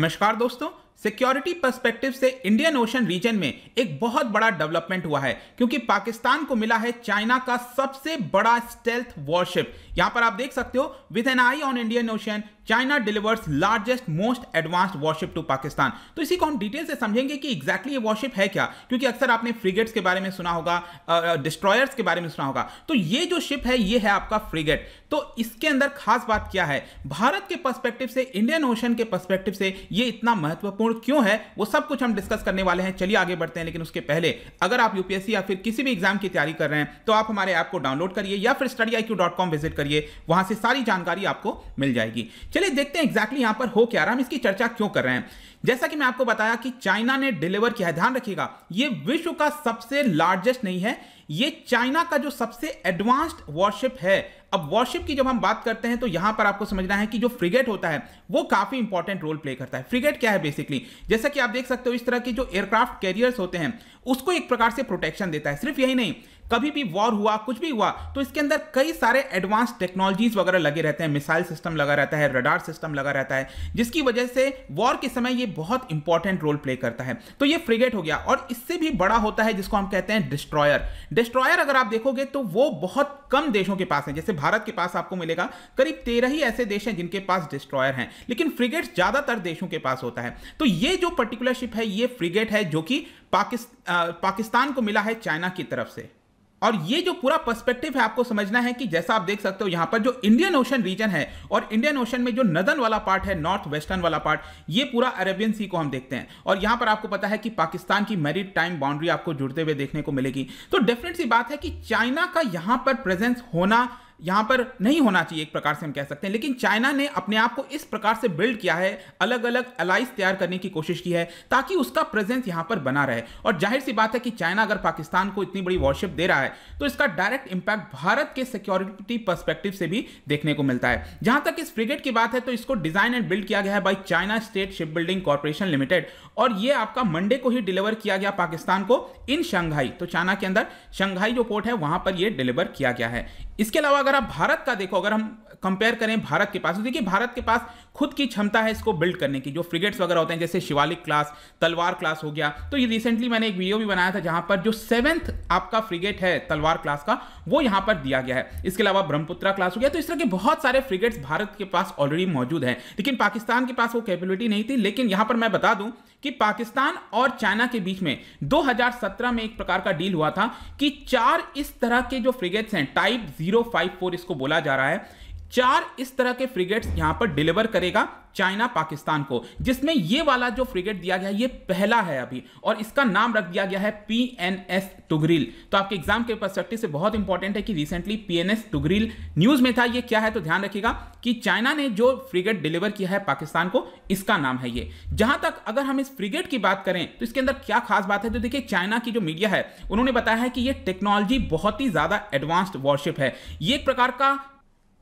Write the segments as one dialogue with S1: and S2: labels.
S1: नमस्कार दोस्तों security perspective से इंडियन ओशन रीजन में एक बहुत बड़ा डेवलपमेंट हुआ है क्योंकि पाकिस्तान को मिला है चाइना का सबसे बड़ा स्टेल्थ वॉरशिप यहां पर आप देख सकते हो with an eye on Indian Ocean China delivers largest most advanced warship to Pakistan तो इसी को हम डिटेल से समझेंगे कि एग्जैक्टली ये वॉरशिप है क्या क्योंकि अक्सर आपने फ्रिगेट्स के बारे में सुना होगा डिस्ट्रॉयर्स के बारे में सुना होगा तो ये जो शिप है ये है आपका फ्रिगेट तो इसके अंदर खास बात क्या है भारत के पर्सपेक्टिव से इंडियन ओशन के पर्सपेक्टिव से ये इतना महत्वपूर्ण महत्वपूर्ण क्यों है वो सब कुछ हम डिस्कस करने वाले हैं चलिए आगे बढ़ते हैं लेकिन उसके पहले अगर आप यूपीएससी या फिर किसी भी एग्जाम की तैयारी कर रहे हैं तो आप हमारे ऐप को डाउनलोड करिए या फिर स्टडी विजिट करिए वहां से सारी जानकारी आपको मिल जाएगी चलिए देखते हैं एग्जैक्टली यहां पर हो क्या रहा हम इसकी चर्चा क्यों कर रहे हैं जैसा कि मैं आपको बताया कि चाइना ने डिलीवर किया ध्यान रखिएगा ये विश्व का सबसे लार्जेस्ट नहीं है ये चाइना का जो सबसे एडवांस्ड वॉरशिप है अब वॉरशिप की जब हम बात करते हैं तो यहां पर आपको समझना है कि जो फ्रिगेट होता है वो काफी इंपॉर्टेंट रोल प्ले करता है फ्रिगेट क्या है बेसिकली जैसा कि आप देख सकते हो इस तरह के जो एयरक्राफ्ट कैरियर्स होते हैं उसको एक प्रकार से प्रोटेक्शन देता है सिर्फ यही नहीं कभी भी वॉर हुआ कुछ भी हुआ तो इसके अंदर कई सारे एडवांस टेक्नोलॉजीज वगैरह लगे रहते हैं मिसाइल सिस्टम लगा रहता है रडार सिस्टम लगा रहता है जिसकी वजह से वॉर के समय ये बहुत इंपॉर्टेंट रोल प्ले करता है तो ये फ्रिगेट हो गया और इससे भी बड़ा होता है जिसको हम कहते हैं डिस्ट्रॉयर डिस्ट्रॉयर अगर आप देखोगे तो वो बहुत कम देशों के पास है जैसे भारत के पास आपको मिलेगा करीब तेरह ही ऐसे देश हैं जिनके पास डिस्ट्रॉयर हैं लेकिन फ्रिगेट ज्यादातर देशों के पास होता है तो ये जो पर्टिकुलर शिप है ये फ्रिगेट है जो कि पाकिस्तान को मिला है चाइना की तरफ से और ये जो पूरा पर्सपेक्टिव है आपको समझना है कि जैसा आप देख सकते हो यहां पर जो इंडियन ओशन रीजन है और इंडियन ओशन में जो नदन वाला पार्ट है नॉर्थ वेस्टर्न वाला पार्ट ये पूरा अरेबियन सी को हम देखते हैं और यहां पर आपको पता है कि पाकिस्तान की मेरी टाइम बाउंड्री आपको जुड़ते हुए देखने को मिलेगी तो डेफिनेट सी बात है कि चाइना का यहां पर प्रेजेंस होना यहां पर नहीं होना चाहिए एक प्रकार से हम कह सकते हैं लेकिन चाइना ने अपने आप को इस प्रकार से बिल्ड किया है अलग अलग अलाइंस तैयार करने की कोशिश की है ताकि उसका प्रेजेंस यहां पर बना रहे और जाहिर सी बात है कि चाइना अगर पाकिस्तान को इतनी बड़ी वॉरशिप दे रहा है तो इसका डायरेक्ट इंपैक्ट भारत के सिक्योरिटी परस्पेक्टिव से भी देखने को मिलता है जहां तक इस फ्रिगेट की बात है तो इसको डिजाइन एंड बिल्ड किया गया है by China State Shipbuilding Corporation Limited और यह आपका मंडे को ही डिलीवर किया गया पाकिस्तान को इन शंघाई तो चाइना के अंदर शंघाई जो पोर्ट है वहां पर यह डिलीवर किया गया है इसके अलावा अगर आप भारत का देखो अगर हम कंपेयर करें भारत के पास तो देखिए भारत के पास खुद की क्षमता है इसको बिल्ड करने की जो फ्रिगेट्स वगैरह होते हैं जैसे शिवालिक क्लास तलवार क्लास हो गया तो ये रिसेंटली मैंने एक वीडियो भी बनाया था जहां पर जो सेवेंथ आपका फ्रिगेट है तलवार क्लास का वो यहां पर दिया गया है इसके अलावा ब्रह्मपुत्रा क्लास हो गया तो इस तरह के बहुत सारे फ्रिगेट्स भारत के पास ऑलरेडी मौजूद हैं लेकिन पाकिस्तान के पास वो कैपेबिलिटी नहीं थी लेकिन यहां पर मैं बता दूं कि पाकिस्तान और चाइना के बीच में 2017 में एक प्रकार का डील हुआ था कि चार इस तरह के जो फ्रिगेट्स हैं टाइप 054 इसको बोला जा रहा है चार इस तरह के फ्रिगेट्स यहां पर डिलीवर करेगा चाइना पाकिस्तान को जिसमें ये वाला जो फ्रिगेट दिया गया है ये पहला है अभी और इसका नाम रख दिया गया है पी एन एस टुगरिल तो आपके एग्जाम के परस्पेक्टिव से बहुत इंपॉर्टेंट है कि recently P N S Tughril news में था ये क्या है तो ध्यान रखिएगा कि चाइना ने जो फ्रिगेट डिलीवर किया है पाकिस्तान को इसका नाम है ये जहां तक अगर हम इस फ्रिगेट की बात करें तो इसके अंदर क्या खास बात है तो देखिए चाइना की जो मीडिया है उन्होंने बताया है कि ये टेक्नोलॉजी बहुत ही ज्यादा एडवांस्ड वॉरशिप है ये एक प्रकार का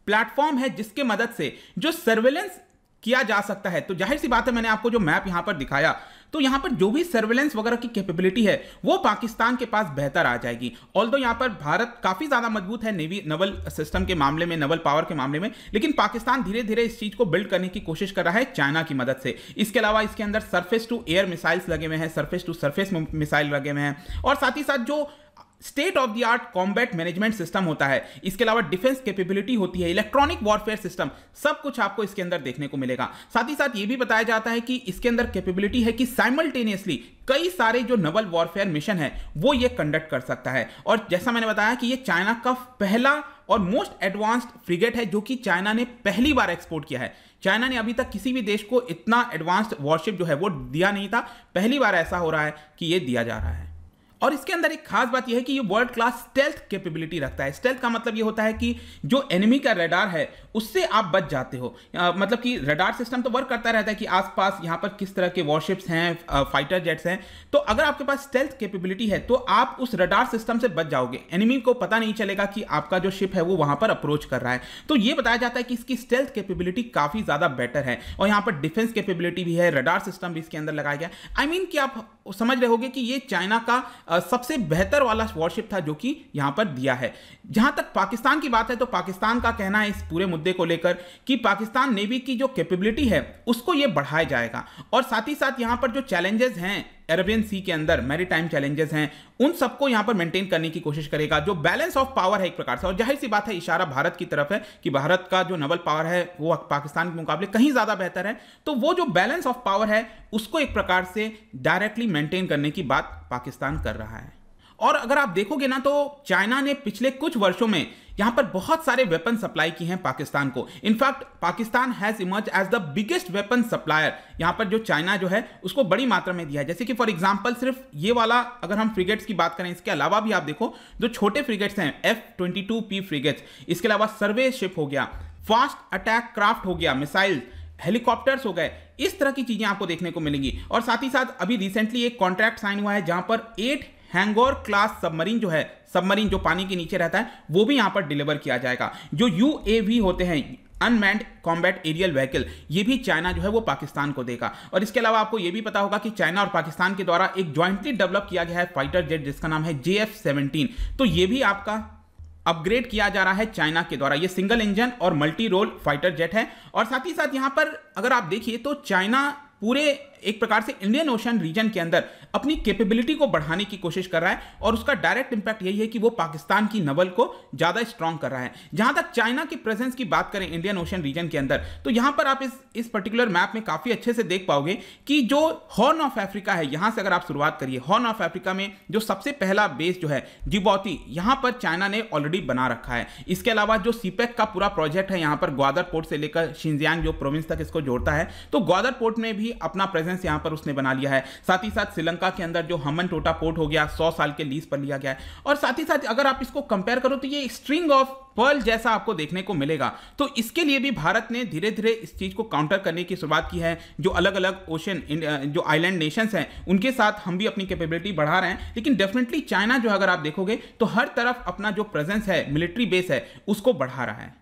S1: प्लेटफॉर्म है जिसके मदद से जो सर्वेलेंस किया जा सकता है तो जाहिर सी बात है मैंने आपको जो मैप यहाँ पर दिखाया तो यहाँ पर जो भी सर्वेलेंस वगैरह की कैपेबिलिटी है वो पाकिस्तान के पास बेहतर आ जाएगी ऑल दो यहाँ पर भारत काफ़ी ज़्यादा मजबूत है नेवी नवल सिस्टम के मामले में नवल पावर के मामले में लेकिन पाकिस्तान धीरे धीरे इस चीज़ को बिल्ड करने की कोशिश कर रहा है चाइना की मदद से इसके अलावा इसके अंदर सर्फेस टू एयर मिसाइल्स लगे हुए हैं सर्फेस टू सर्फेस मिसाइल लगे हुए हैं और साथ ही साथ जो state of the art combat management system होता है इसके अलावा डिफेंस कैपेबिलिटी होती है इलेक्ट्रॉनिक वॉरफेयर सिस्टम सब कुछ आपको इसके अंदर देखने को मिलेगा साथ ही साथ ये भी बताया जाता है कि इसके अंदर कैपेबिलिटी है कि साइमल्टेनियसली कई सारे जो नवल वॉरफेयर मिशन है वो ये कंडक्ट कर सकता है और जैसा मैंने बताया कि ये चाइना का पहला और मोस्ट एडवांस्ड फ्रिगेट है जो कि चाइना ने पहली बार एक्सपोर्ट किया है चाइना ने अभी तक किसी भी देश को इतना एडवांस्ड वॉरशिप जो है वो दिया नहीं था पहली बार ऐसा हो रहा है कि ये दिया जा रहा है और इसके अंदर एक खास बात यह है कि ये वर्ल्ड क्लास स्टेल्थ कैपेबिलिटी रखता है स्टेल्थ का मतलब ये होता है कि जो एनिमी का रेडार है उससे आप बच जाते हो आ, मतलब कि रेडार सिस्टम तो वर्क करता रहता है कि आसपास यहाँ पर किस तरह के वॉरशिप्स हैं फाइटर जेट्स हैं तो अगर आपके पास स्टेल्थ कैपेबिलिटी है तो आप उस रडार सिस्टम से बच जाओगे एनिमी को पता नहीं चलेगा कि आपका जो शिप है वो वहाँ पर अप्रोच कर रहा है तो ये बताया जाता है कि इसकी स्टेल्थ कैपेबिलिटी काफी ज्यादा बेटर है और यहाँ पर डिफेंस कैपेबिलिटी भी है रडार सिस्टम भी इसके अंदर लगाया गया आई I मीन mean कि आप समझ रहे होगे कि ये चाइना का सबसे बेहतर वाला वॉरशिप था जो कि यहां पर दिया है जहां तक पाकिस्तान की बात है तो पाकिस्तान का कहना है इस पूरे मुद्दे को लेकर कि पाकिस्तान नेवी की जो कैपेबिलिटी है उसको ये बढ़ाया जाएगा और साथ ही साथ यहां पर जो चैलेंजेस हैं अरेबियन सी के अंदर मेरी टाइम चैलेंजेस हैं उन सबको यहां पर मेंटेन करने की कोशिश करेगा जो बैलेंस ऑफ पावर है एक प्रकार से और जाहिर सी बात है इशारा भारत की तरफ है कि भारत का जो नवल पावर है वो पाकिस्तान के मुकाबले कहीं ज़्यादा बेहतर है तो वो जो बैलेंस ऑफ पावर है उसको एक प्रकार से डायरेक्टली मेंटेन करने की बात पाकिस्तान कर रहा है और अगर आप देखोगे ना तो चाइना ने पिछले कुछ वर्षों में यहां पर बहुत सारे वेपन सप्लाई किए हैं पाकिस्तान को in fact Pakistan has emerge as the biggest weapon supplier यहां पर जो चाइना जो है उसको बड़ी मात्रा में दिया है जैसे कि फॉर एग्जाम्पल सिर्फ ये वाला अगर हम फ्रिगेट्स की बात करें इसके अलावा भी आप देखो जो छोटे फ्रिगेट्स हैं F twenty two P frigates इसके अलावा सर्वे शिप हो गया फास्ट अटैक क्राफ्ट हो गया मिसाइल हेलीकॉप्टर्स हो गए इस तरह की चीजें आपको देखने को मिलेंगी और साथ ही साथ अभी रिसेंटली एक कॉन्ट्रैक्ट साइन हुआ है जहां पर एट हैंगोर क्लास सबमरीन जो है सबमरीन जो पानी के नीचे रहता है वो भी यहाँ पर डिलीवर किया जाएगा जो यू होते हैं अनमैंड कॉम्बैट एरियल व्हीकल ये भी चाइना जो है वो पाकिस्तान को देगा और इसके अलावा आपको ये भी पता होगा कि चाइना और पाकिस्तान के द्वारा एक ज्वाइंटली डेवलप किया गया है फाइटर जेट जिसका नाम है जे एफ सेवनटीन तो ये भी आपका अपग्रेड किया जा रहा है चाइना के द्वारा ये सिंगल इंजन और मल्टी रोल फाइटर जेट है और साथ ही साथ यहाँ पर अगर आप देखिए तो चाइना पूरे एक प्रकार से इंडियन ओशन रीजन के अंदर अपनी कैपेबिलिटी को बढ़ाने की कोशिश कर रहा है और उसका डायरेक्ट इंपैक्ट यही है कि वो पाकिस्तान की नवल को ज़्यादा स्ट्रांग कर रहा है जहां तक चाइना की प्रेजेंस की बात करें इंडियन ओशन रीजन के अंदर तो यहां पर आप इस इस पर्टिकुलर मैप में काफ़ी अच्छे से देख पाओगे कि जो हॉर्न ऑफ अफ्रीका है यहां से अगर आप शुरुआत करिए हॉर्न ऑफ अफ्रीका में जो सबसे पहला बेस जो है जिबौती यहां पर चाइना ने ऑलरेडी बना रखा है इसके अलावा जो सीपेक e का पूरा प्रोजेक्ट है यहां पर ग्वादर पोर्ट से लेकर शिंजियांग जो प्रोविंस तक इसको जोड़ता है तो ग्वादर पोर्ट में भी अपना प्रेजेंस रेफरेंस यहां पर उसने बना लिया है साथ ही साथ श्रीलंका के अंदर जो हमन टोटा पोर्ट हो गया सौ साल के लीज पर लिया गया है और साथ ही साथ अगर आप इसको कंपेयर करो तो ये स्ट्रिंग ऑफ पर्ल जैसा आपको देखने को मिलेगा तो इसके लिए भी भारत ने धीरे धीरे इस चीज़ को काउंटर करने की शुरुआत की है जो अलग अलग ओशन जो आइलैंड नेशंस हैं उनके साथ हम भी अपनी कैपेबिलिटी बढ़ा रहे हैं लेकिन डेफिनेटली चाइना जो अगर आप देखोगे तो हर तरफ अपना जो प्रेजेंस है मिलिट्री बेस है उसको बढ़ा रहा है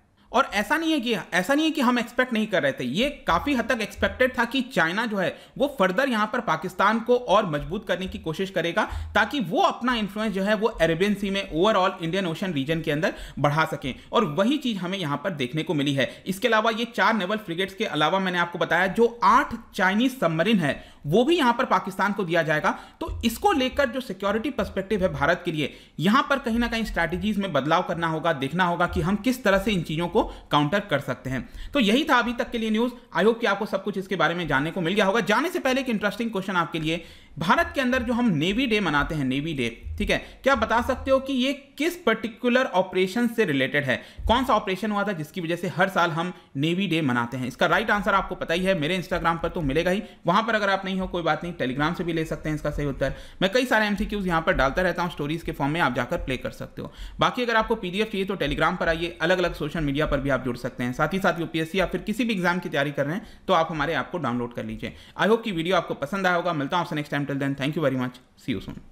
S1: और ऐसा नहीं है कि ऐसा नहीं है कि हम एक्सपेक्ट नहीं कर रहे थे ये काफ़ी हद तक एक्सपेक्टेड था कि चाइना जो है वो फर्दर यहां पर पाकिस्तान को और मजबूत करने की कोशिश करेगा ताकि वो अपना इन्फ्लुएंस जो है वो अरेबियन सी में ओवरऑल इंडियन ओशन रीजन के अंदर बढ़ा सकें और वही चीज़ हमें यहां पर देखने को मिली है इसके अलावा ये चार नेवल फ्रिगेट्स के अलावा मैंने आपको बताया जो आठ चाइनीज सबमरीन है वो भी यहां पर पाकिस्तान को दिया जाएगा तो इसको लेकर जो सिक्योरिटी पर्सपेक्टिव है भारत के लिए यहां पर कहीं ना कहीं स्ट्रैटेजीज में बदलाव करना होगा देखना होगा कि हम किस तरह से इन चीजों को काउंटर कर सकते हैं तो यही था अभी तक के लिए न्यूज़ आई होप कि आपको सब कुछ इसके बारे में जानने को मिल गया होगा जाने से पहले एक इंटरेस्टिंग क्वेश्चन आपके लिए भारत के अंदर जो हम नेवी डे मनाते हैं नेवी डे ठीक है क्या बता सकते हो कि ये किस पर्टिकुलर ऑपरेशन से रिलेटेड है कौन सा ऑपरेशन हुआ था जिसकी वजह से हर साल हम नेवी डे मनाते हैं इसका राइट आंसर आपको पता ही है मेरे इंस्टाग्राम पर तो मिलेगा ही वहां पर अगर आप नहीं हो कोई बात नहीं टेलीग्राम से भी ले सकते हैं इसका सही उत्तर मैं कई सारे एमसीक्यूज यहां पर डालता रहता हूँ स्टोरीज के फॉर्म में आप जाकर प्ले कर सकते हो बाकी अगर आपको पीडीएफ चाहिए तो टेलीग्राम पर आइए अलग अलग सोशल मीडिया पर भी आप जुड़ सकते हैं साथ ही साथ यूपीएससी या फिर किसी भी एग्जाम की तैयारी कर रहे हैं तो आप हमारे ऐप को डाउनलोड कर लीजिए आई होप की वीडियो आपको पसंद आया होगा मिलता हूं आपसे next time time till then thank you very much see you soon